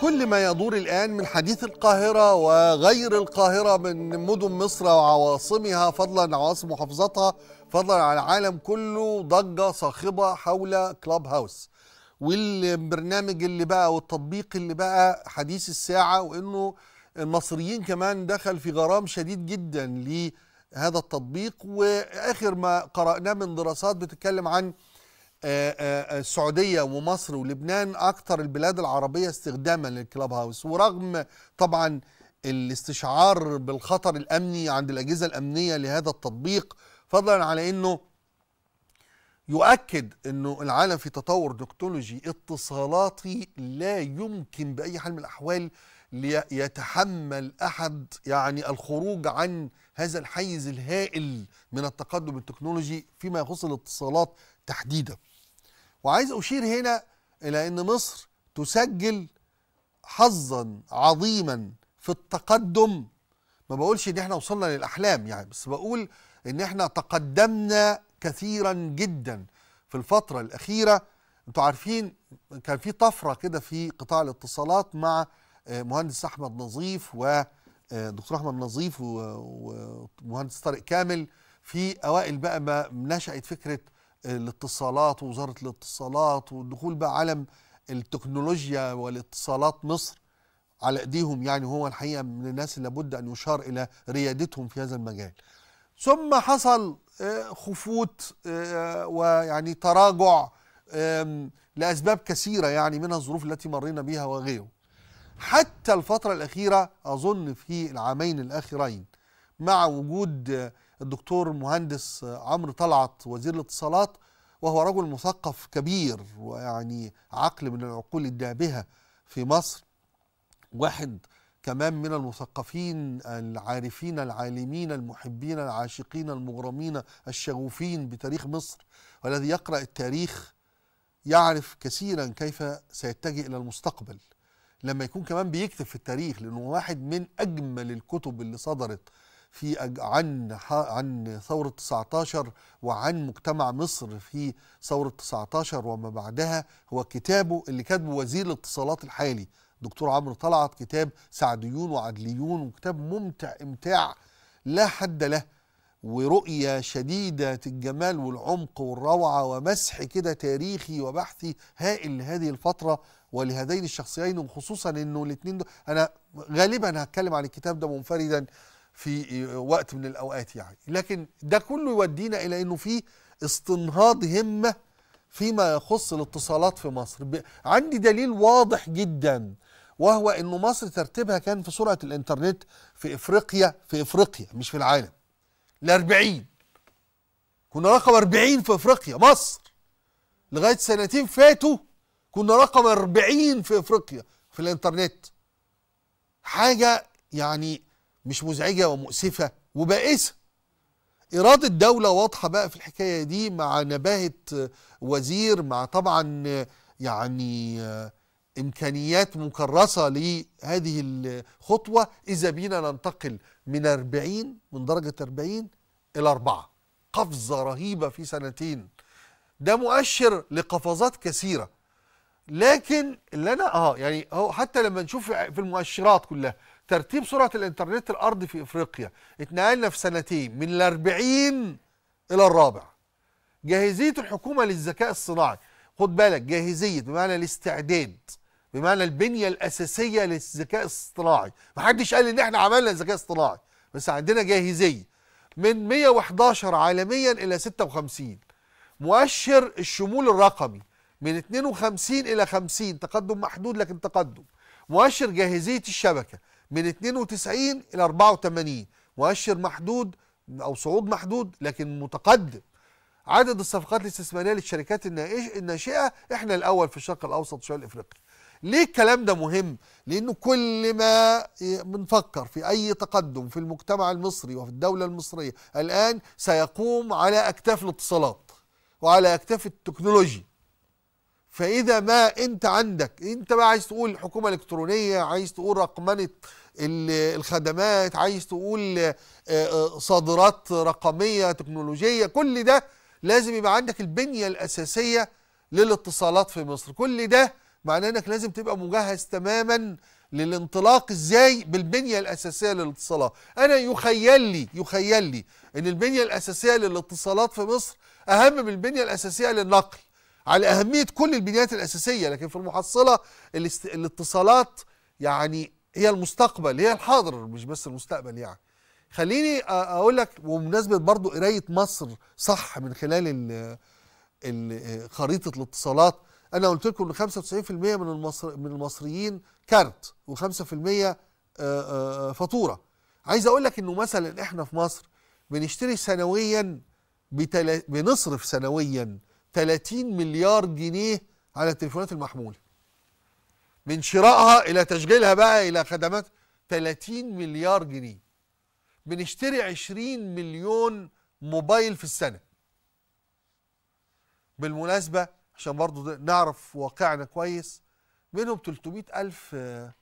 كل ما يدور الآن من حديث القاهرة وغير القاهرة من مدن مصر وعواصمها فضلا عن عواصم محافظاتها فضلا عن العالم كله ضجة صاخبة حول كلاب هاوس والبرنامج اللي بقى والتطبيق اللي بقى حديث الساعة وإنه المصريين كمان دخل في غرام شديد جدا لهذا التطبيق وآخر ما قرأناه من دراسات بتتكلم عن السعودية آه، آه، آه، ومصر ولبنان أكثر البلاد العربية استخداما للكلاب هاوس ورغم طبعا الاستشعار بالخطر الأمني عند الأجهزة الأمنية لهذا التطبيق فضلا على أنه يؤكد أنه العالم في تطور تكنولوجي اتصالاتي لا يمكن بأي حال من الأحوال ليتحمل أحد يعني الخروج عن هذا الحيز الهائل من التقدم التكنولوجي فيما يخص الاتصالات تحديدا وعايز أشير هنا إلى أن مصر تسجل حظا عظيما في التقدم ما بقولش ان احنا وصلنا للاحلام يعني بس بقول ان احنا تقدمنا كثيرا جدا في الفتره الاخيره انتوا عارفين كان في طفره كده في قطاع الاتصالات مع آه، مهندس احمد نظيف ودكتور آه، احمد نظيف ومهندس طارق كامل في اوائل بقى ما نشات فكره الاتصالات ووزاره الاتصالات والدخول بقى عالم التكنولوجيا والاتصالات مصر على ايديهم يعني هو الحقيقه من الناس اللي لابد ان يشار الى ريادتهم في هذا المجال. ثم حصل آه، خفوت آه، ويعني تراجع لاسباب كثيره يعني منها الظروف التي مرينا بها وغيره. حتى الفتره الاخيره اظن في العامين الاخرين مع وجود الدكتور مهندس عمرو طلعت وزير الاتصالات وهو رجل مثقف كبير ويعني عقل من العقول الدابهة في مصر واحد كمان من المثقفين العارفين العالمين المحبين العاشقين المغرمين الشغوفين بتاريخ مصر والذي يقرأ التاريخ يعرف كثيرا كيف سيتجه إلى المستقبل لما يكون كمان بيكتب في التاريخ لأنه واحد من أجمل الكتب اللي صدرت في عن عن ثورة 19 وعن مجتمع مصر في ثورة 19 وما بعدها هو كتابه اللي كاتبه وزير الاتصالات الحالي دكتور عمرو طلعت كتاب سعديون وعدليون وكتاب ممتع امتاع لا حد له ورؤية شديدة الجمال والعمق والروعة ومسح كده تاريخي وبحثي هائل لهذه الفترة ولهذين الشخصيين وخصوصا انه الاثنين دول انا غالبا هتكلم عن الكتاب ده منفردا في آه، وقت من الاوقات يعني لكن ده كله يودينا الى انه في استنهاض همه فيما يخص الاتصالات في مصر عندي دليل واضح جدا وهو انه مصر ترتيبها كان في سرعه الانترنت في افريقيا في افريقيا مش في العالم ال 40 كنا رقم 40 في افريقيا مصر لغايه سنتين فاتوا كنا رقم 40 في افريقيا في الانترنت حاجه يعني مش مزعجه ومؤسفه وبائسه إرادة دولة واضحة بقى في الحكاية دي مع نباهة وزير مع طبعا يعني إمكانيات مكرسة لهذه الخطوة إذا بينا ننتقل من 40 من درجة 40 إلى 4 قفزة رهيبة في سنتين ده مؤشر لقفزات كثيرة لكن اللي أنا آه يعني هو حتى لما نشوف في المؤشرات كلها ترتيب سرعه الانترنت الارضي في افريقيا اتنقلنا في سنتين من الاربعين الى الرابع جاهزيه الحكومه للذكاء الصناعي خد بالك جاهزيه بمعنى الاستعداد بمعنى البنيه الاساسيه للذكاء ما محدش قال ان احنا عملنا الذكاء اصطناعي بس عندنا جاهزيه من 111 عالميا الى 56 مؤشر الشمول الرقمي من 52 الى 50 تقدم محدود لكن تقدم مؤشر جاهزيه الشبكه من 92 إلى 84 مؤشر محدود أو صعود محدود لكن متقدم عدد الصفقات الاستثمارية للشركات الناشئة إحنا الأول في الشرق الأوسط والشمال الإفريقي ليه الكلام ده مهم؟ لأنه كل ما بنفكر في أي تقدم في المجتمع المصري وفي الدولة المصرية الآن سيقوم على أكتاف الاتصالات وعلى أكتاف التكنولوجيا فإذا ما أنت عندك أنت بقى عايز تقول حكومة إلكترونية عايز تقول رقمنة الخدمات عايز تقول آه، آه، صادرات رقميه تكنولوجيه كل ده لازم يبقى عندك البنيه الاساسيه للاتصالات في مصر كل ده معناه انك لازم تبقى مجهز تماما للانطلاق ازاي بالبنيه الاساسيه للاتصالات انا يخيل لي يخيل لي ان البنيه الاساسيه للاتصالات في مصر اهم من البنيه الاساسيه للنقل على اهميه كل البنيات الاساسيه لكن في المحصله الاتصالات يعني هي المستقبل هي الحاضر مش بس المستقبل يعني خليني اقول لك ومناسبه برضو قرايه مصر صح من خلال خريطه الاتصالات انا قلت لكم ان 95% من المصر من المصريين كارت و5% فاتوره عايز اقول لك انه مثلا احنا في مصر بنشتري سنويا بنصرف سنويا 30 مليار جنيه على التليفونات المحموله من شرائها الى تشغيلها بقى الى خدمات 30 مليار جنيه بنشتري 20 مليون موبايل في السنه بالمناسبه عشان برضو نعرف واقعنا كويس منهم 300 الف آه،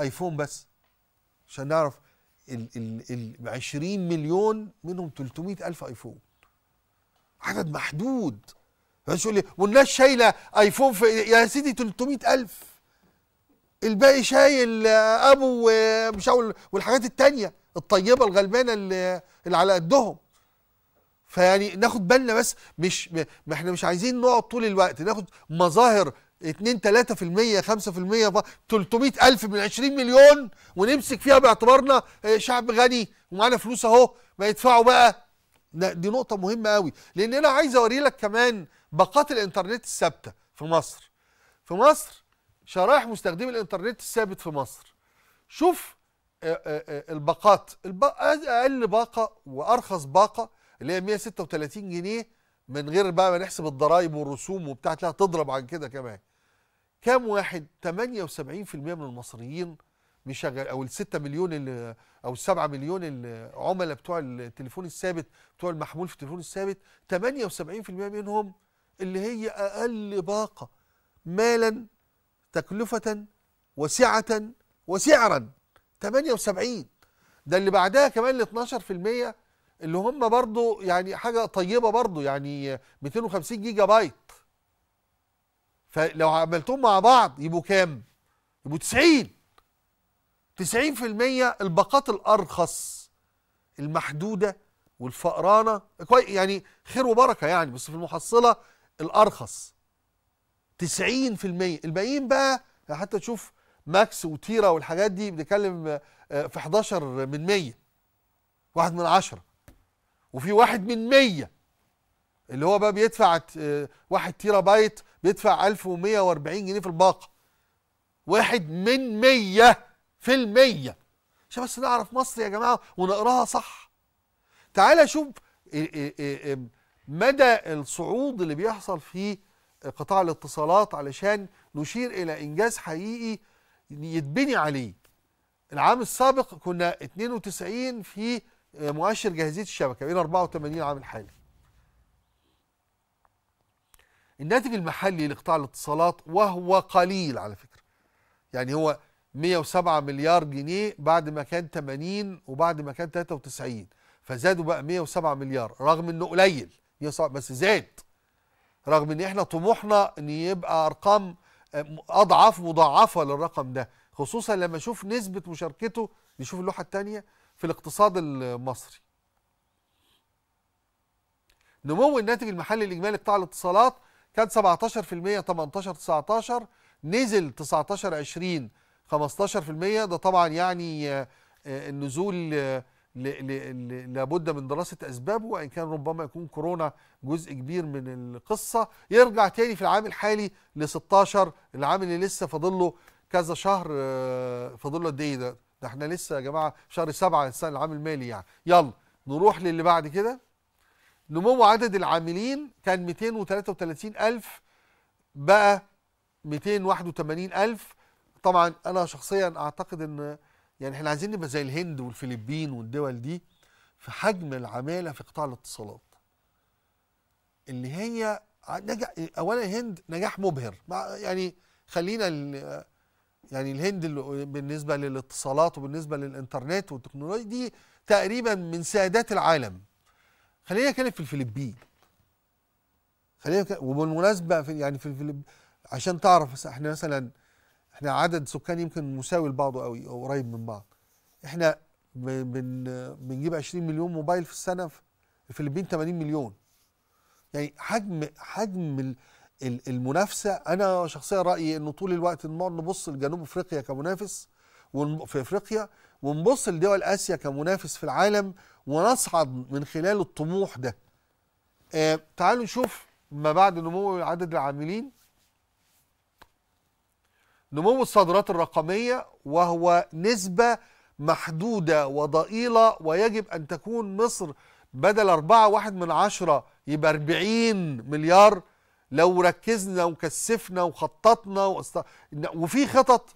ايفون بس عشان نعرف ال ال ال 20 مليون منهم 300 الف ايفون عدد محدود فانت يقول لي والناس شايله ايفون في يا سيدي 300 الف الباقي شايل ابو مش والحاجات التانية الطيبه الغلبانه اللي على قدهم فيعني ناخد بالنا بس مش ما احنا مش عايزين نقعد طول الوقت ناخد مظاهر 2 3% 5% 300 ألف من 20 مليون ونمسك فيها باعتبارنا آه، شعب غني ومعانا فلوس اهو ما يدفعوا بقى دي نقطة مهمة قوي لأن أنا عايز أوري لك كمان باقات الإنترنت الثابتة في مصر في مصر شرائح مستخدمي الانترنت الثابت في مصر شوف آه، آه، آه، الباقات اقل باقه وارخص باقه اللي هي 136 جنيه من غير بقى ما نحسب الضرايب والرسوم وبتاع تلاقيها تضرب عن كده كمان كام واحد 78% من المصريين مشغل او ال 6 مليون اللي او ال 7 مليون العملاء بتوع التليفون الثابت بتوع المحمول في التليفون الثابت 78% منهم اللي هي اقل باقه مالا تكلفة وسعة وسعرا 78 ده اللي بعدها كمان ال 12% اللي هم برضو يعني حاجة طيبة برضو يعني 250 جيجا بايت فلو عملتهم مع بعض يبقوا كام؟ يبقوا 90 90% الباقات الأرخص المحدودة والفقرانة يعني خير وبركة يعني بس في المحصلة الأرخص 90% الباقيين بقى حتى تشوف ماكس وتيرا والحاجات دي بنتكلم آه، في 11 من 100 واحد من عشرة وفي واحد من 100 اللي هو بقى بيدفع آه، واحد تيرا بايت بيدفع 1140 جنيه في الباقه واحد من 100 في المية عشان بس نعرف مصر يا جماعة ونقراها صح تعالى شوف آه، مدى الصعود اللي بيحصل في قطاع الاتصالات علشان نشير إلى إنجاز حقيقي يتبني عليه العام السابق كنا 92 في آه، مؤشر جاهزية الشبكة بين 84 العام الحالي الناتج المحلي لقطاع الاتصالات وهو قليل على فكرة يعني هو 107 مليار جنيه بعد ما كان 80 وبعد ما كان 93 فزادوا بقى 107 مليار رغم انه قليل بس زاد رغم ان احنا طموحنا ان يبقى ارقام آه، اضعاف مضاعفه للرقم ده خصوصا لما اشوف نسبه مشاركته نشوف اللوحه الثانيه في الاقتصاد المصري نمو الناتج المحلي الاجمالي بتاع الاتصالات كان 17% 18 19 نزل 19 20 15% ده طبعا يعني آه، آه، النزول لابد من دراسه اسبابه وان كان ربما يكون كورونا جزء كبير من القصه يرجع تاني في العام الحالي ل 16 العام اللي لسه فاضل له كذا شهر آه، فاضل له قد ايه ده؟ ده احنا لسه يا جماعه شهر 7 السنه العام المالي يعني يلا نروح للي بعد كده نمو عدد العاملين كان 233 ألف بقى 281 ألف طبعا أنا شخصيا أعتقد أن يعني احنا عايزين نبقى زي الهند والفلبين والدول دي في حجم العماله في قطاع الاتصالات اللي هي نجح اولا الهند نجاح مبهر مع يعني خلينا يعني الهند بالنسبه للاتصالات وبالنسبه للانترنت والتكنولوجيا دي تقريبا من سادات العالم خلينا نتكلم في الفلبين خلينا وبالمناسبه في يعني في الفلبين عشان تعرف احنا مثلا احنا عدد سكان يمكن مساوي لبعضه قوي او قريب من بعض احنا بن بنجيب 20 مليون موبايل في السنه في الفلبين 80 مليون يعني حجم حجم المنافسه انا شخصيا رايي انه طول الوقت نقعد نبص لجنوب افريقيا كمنافس في افريقيا ونبص لدول اسيا كمنافس في العالم ونصعد من خلال الطموح ده آه تعالوا نشوف ما بعد نمو عدد العاملين نمو الصادرات الرقمية وهو نسبة محدودة وضئيلة ويجب أن تكون مصر بدل أربعة واحد من عشرة يبقى 40 مليار لو ركزنا وكثفنا وخططنا وأست... وفي خطط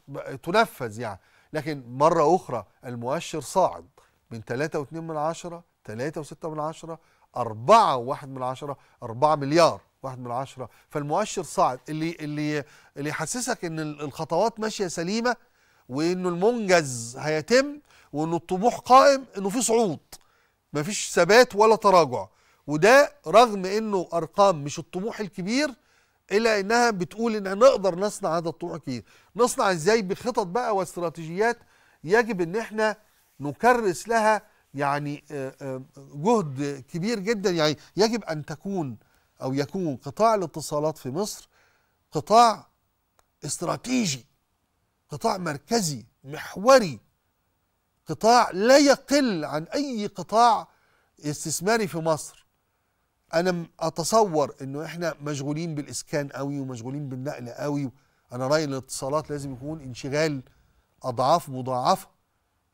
تنفذ يعني لكن مرة أخرى المؤشر صاعد من 3.2 من عشرة 3.6 من عشرة 4.1 من عشرة 4 مليار واحد من عشرة فالمؤشر صاعد اللي اللي اللي يحسسك ان الخطوات ماشيه سليمه وانه المنجز هيتم وانه الطموح قائم انه في صعود مفيش ثبات ولا تراجع وده رغم انه ارقام مش الطموح الكبير الا انها بتقول ان نقدر نصنع هذا الطموح الكبير نصنع ازاي بخطط بقى واستراتيجيات يجب ان احنا نكرس لها يعني جهد كبير جدا يعني يجب ان تكون أو يكون قطاع الاتصالات في مصر قطاع استراتيجي قطاع مركزي محوري قطاع لا يقل عن أي قطاع استثماري في مصر أنا أتصور إنه إحنا مشغولين بالإسكان قوي ومشغولين بالنقل قوي أنا رأيي الاتصالات لازم يكون انشغال أضعاف مضاعفة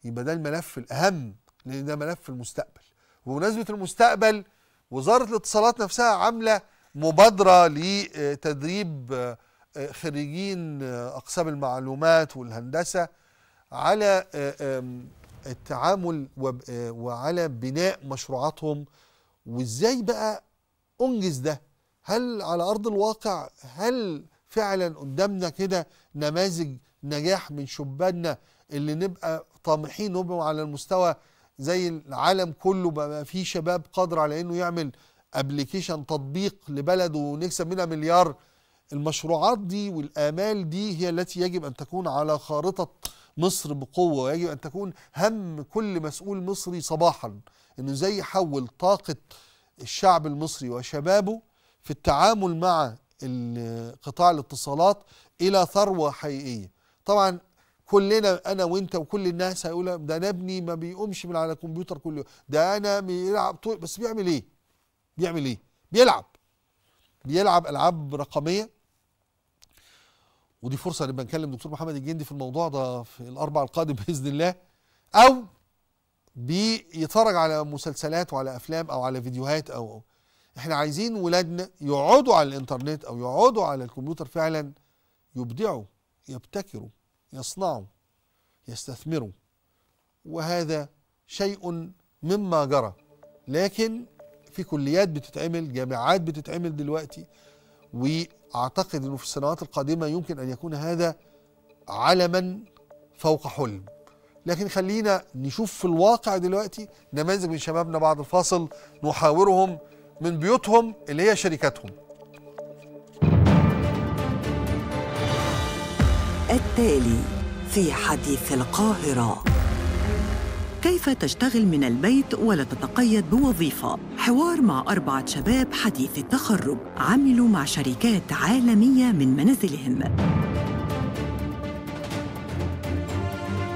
يبقى ده الملف الأهم لأن ده ملف المستقبل وبمناسبة المستقبل وزاره الاتصالات نفسها عامله مبادره لتدريب آه، آه، خريجين آه، اقسام المعلومات والهندسه على التعامل وعلى بناء مشروعاتهم وازاي بقى انجز ده هل على ارض الواقع هل فعلا قدامنا كده نماذج نجاح من شباننا اللي نبقى طامحين نبقى على المستوى زي العالم كله بقى في شباب قادر على انه يعمل ابلكيشن تطبيق لبلده ونكسب منها مليار المشروعات دي والامال دي هي التي يجب ان تكون على خارطه مصر بقوه ويجب ان تكون هم كل مسؤول مصري صباحا انه ازاي يحول طاقه الشعب المصري وشبابه في التعامل مع قطاع الاتصالات الى ثروه حقيقيه طبعا كلنا انا وانت وكل الناس هيقول ده انا ابني ما بيقومش من على الكمبيوتر كل يوم ده انا بيلعب طول بس بيعمل ايه بيعمل ايه بيلعب بيلعب العاب رقميه ودي فرصه نبقى نكلم دكتور محمد الجندي في الموضوع ده في الاربع القادم باذن الله او بيتفرج على مسلسلات وعلى افلام او على فيديوهات او, أو. احنا عايزين ولادنا يقعدوا على الانترنت او يقعدوا على الكمبيوتر فعلا يبدعوا يبتكروا يصنع يستثمر وهذا شيء مما جرى لكن في كليات بتتعمل جامعات بتتعمل دلوقتي واعتقد انه في السنوات القادمه يمكن ان يكون هذا علما فوق حلم لكن خلينا نشوف في الواقع دلوقتي نماذج من شبابنا بعد الفاصل نحاورهم من بيوتهم اللي هي شركاتهم التالي في حديث القاهرة كيف تشتغل من البيت ولا تتقيد بوظيفة؟ حوار مع أربعة شباب حديث التخرج عملوا مع شركات عالمية من منازلهم